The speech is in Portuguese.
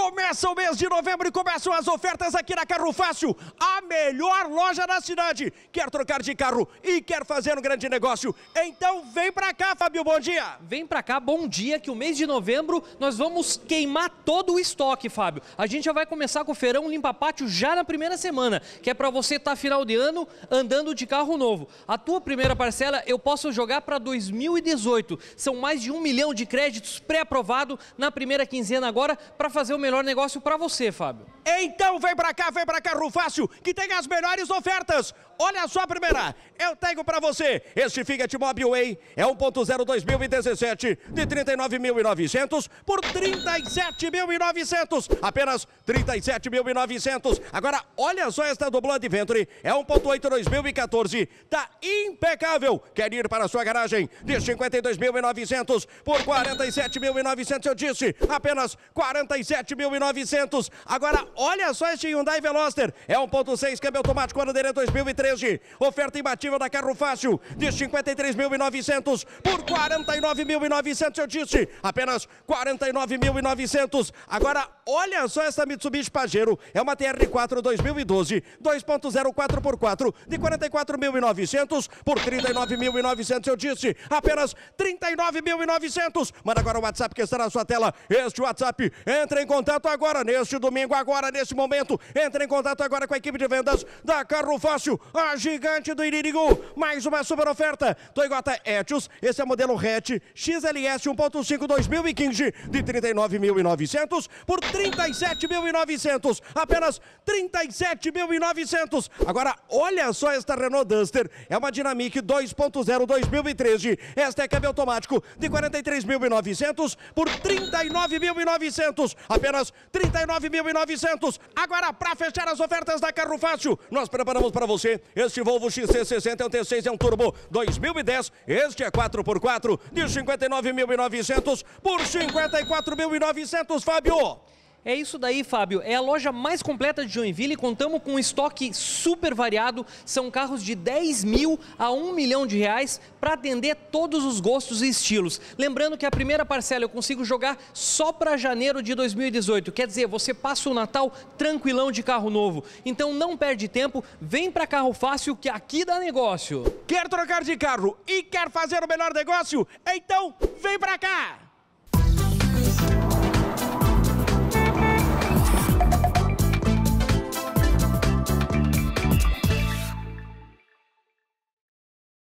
Começa o mês de novembro e começam as ofertas aqui na Carro Fácil, a melhor loja da cidade. Quer trocar de carro e quer fazer um grande negócio? Então vem pra cá, Fabio, bom dia. Vem pra cá, bom dia, que o mês de novembro nós vamos queimar todo o estoque, Fábio. A gente já vai começar com o feirão limpa pátio já na primeira semana, que é pra você estar tá final de ano andando de carro novo. A tua primeira parcela eu posso jogar pra 2018. São mais de um milhão de créditos pré-aprovado na primeira quinzena agora para fazer o melhor melhor negócio para você, Fábio. Então vem para cá, vem para Carro Fácil, que tem as melhores ofertas. Olha só a primeira. Eu tenho para você. Este Fiat Mobi Way é 1.0 2017 de 39.900 por 37.900. Apenas 37.900. Agora, olha só esta Dublan Adventure. É 1.8 2014. Tá impecável. Quer ir para a sua garagem de 52.900 por 47.900. Eu disse apenas 47.900. Agora, olha só este Hyundai Veloster. É 1.6 câmbio automático ano de 2013. 13. Oferta imbatível da Carro Fácil de 53.900 por 49.900. Eu disse apenas 49.900. Agora, olha só essa Mitsubishi Pajero. É uma TR4 2012, 2.04 por 4 de 44.900 por 39.900. Eu disse apenas 39.900. Manda agora o WhatsApp que está na sua tela. Este WhatsApp entra em contato agora neste domingo, agora nesse momento. Entra em contato agora com a equipe de vendas da Carro Fácil. A gigante do Iririgu, mais uma super oferta. Toyota Etios, esse é o modelo hatch XLS 1.5 2015 de 39.900 por 37.900. Apenas 37.900. Agora, olha só esta Renault Duster. É uma Dynamic 2.0 2013. Esta é câmbio automático de 43.900 por 39.900. Apenas 39.900. Agora, para fechar as ofertas da Carro Fácil, nós preparamos para você este Volvo XC60 é um T6, é um turbo 2010. Este é 4x4 de 59.900 por 54.900, Fábio. É isso daí, Fábio. É a loja mais completa de Joinville. Contamos com um estoque super variado. São carros de 10 mil a 1 milhão de reais para atender todos os gostos e estilos. Lembrando que a primeira parcela eu consigo jogar só para janeiro de 2018. Quer dizer, você passa o Natal tranquilão de carro novo. Então não perde tempo, vem para Carro Fácil que aqui dá negócio. Quer trocar de carro e quer fazer o melhor negócio? Então vem para cá!